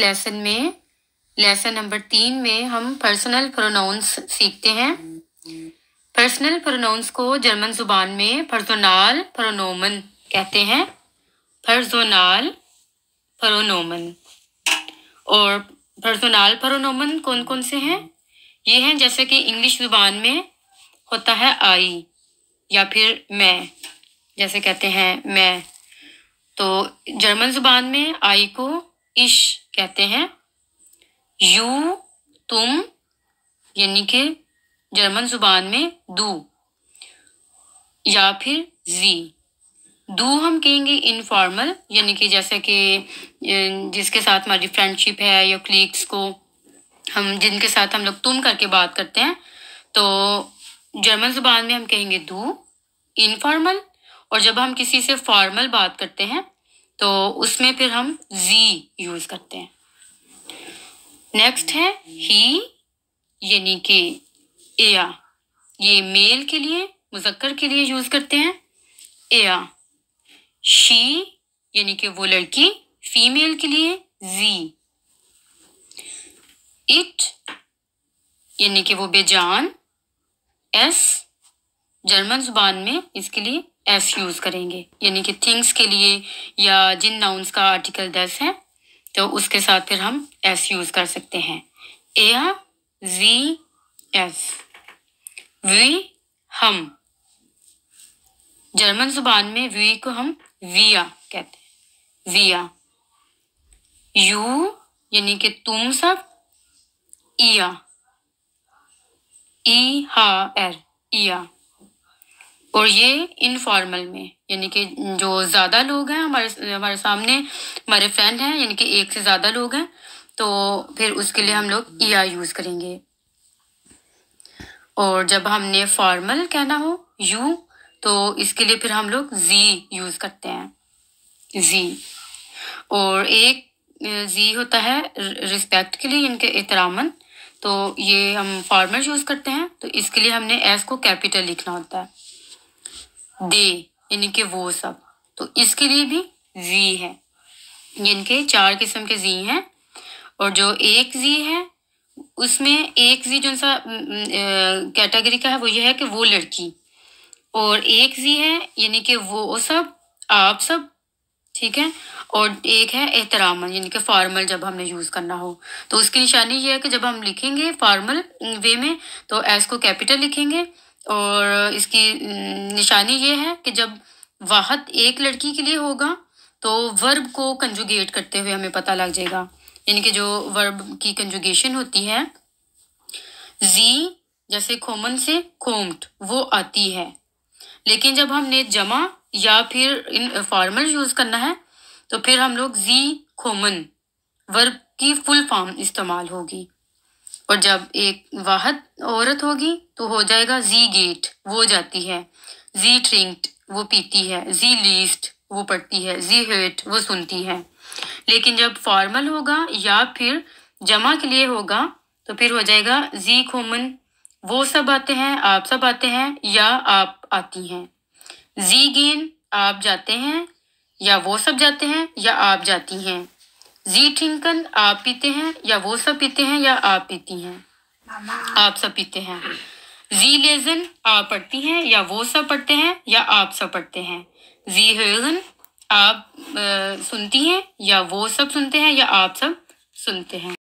Lesson में lesson number तीन में हम पर्सनल प्रोनाउंस सीखते हैं पर्सनल प्रोनाउंस को जर्मन जुबान में पर्सोनाल प्रोनोमन कहते हैं पर्सोनाल प्रोनोमन और फर्जोनाल प्रोनोमन कौन कौन से हैं ये हैं जैसे कि इंग्लिश जुबान में होता है आई या फिर मैं जैसे कहते हैं मैं तो जर्मन जुबान में आई को इश कहते हैं यू तुम यानी कि जर्मन जुबान में दू या फिर जी दू हम कहेंगे इनफॉर्मल यानी कि जैसे कि जिसके साथ हमारी फ्रेंडशिप है या क्लीग्स को हम जिनके साथ हम लोग तुम करके बात करते हैं तो जर्मन जुबान में हम कहेंगे दू इनफॉर्मल और जब हम किसी से फॉर्मल बात करते हैं तो उसमें फिर हम जी यूज करते हैं नेक्स्ट है ही यानी कि एया ये मेल के लिए मुजक्कर के लिए यूज करते हैं एया शी यानी कि वो लड़की फीमेल के लिए जी इट यानी कि वो बेजान एस जर्मन जुबान में इसके लिए एस यूज करेंगे यानी कि थिंग्स के लिए या जिन नाउन्स का आर्टिकल दस है तो उसके साथ फिर हम एस यूज कर सकते हैं ए जी एस वी हम जर्मन जुबान में वी को हम विया कहते हैं विया यू यानी कि तुम सब इया ई e, हा एर इया और ये इनफॉर्मल में यानी कि जो ज़्यादा लोग हैं हमारे हमारे सामने हमारे फ्रेंड हैं यानी कि एक से ज़्यादा लोग हैं तो फिर उसके लिए हम लोग ई आर यूज़ करेंगे और जब हमने फॉर्मल कहना हो यू तो इसके लिए फिर हम लोग जी यूज़ करते हैं जी और एक जी होता है रिस्पेक्ट के लिए इनके एहतरामन तो ये हम फॉर्मल यूज़ करते हैं तो इसके लिए हमने एस को कैपिटल लिखना होता है हाँ। दे यानी कि वो सब तो इसके लिए भी जी है इनके चार किस्म के जी हैं और जो एक जी है उसमें एक जी जो सा कैटेगरी का है वो ये है कि वो लड़की और एक जी है यानी कि वो सब आप सब ठीक है और एक है एहतराम यानी कि फॉर्मल जब हमने यूज़ करना हो तो उसकी निशानी ये है कि जब हम लिखेंगे फॉर्मल वे में तो एस को कैपिटल लिखेंगे और इसकी निशानी ये है कि जब वाहत एक लड़की के लिए होगा तो वर्ब को कंजुगेट करते हुए हमें पता लग जाएगा यानी कि जो वर्ब की कंजुगेशन होती है जी जैसे खोमन से खोमट वो आती है लेकिन जब हमने जमा या फिर इन फॉर्मल यूज करना है तो फिर हम लोग जी खोमन वर्ब की फुल फॉर्म इस्तेमाल होगी और जब एक वाहत औरत होगी तो हो जाएगा जी गेट वो जाती है जी ट्रिंक्ट वो पीती है जी लीस्ट वो पढ़ती है जी हेट वो सुनती है लेकिन जब फॉर्मल होगा या फिर जमा के लिए होगा तो फिर हो जाएगा जी खोमन वो सब आते हैं आप सब आते हैं या आप आती हैं जी गेन आप जाते हैं या वो सब जाते हैं या आप जाती हैं जी ठिंकन आप पीते हैं या वो सब पीते हैं या आप पीती हैं आप सब पीते हैं जी लेजन आप पढ़ती हैं या वो सब पढ़ते हैं या आप सब पढ़ते हैं जी हेजन आप आ, सुनती हैं या वो सब सुनते हैं या आप सब सुनते हैं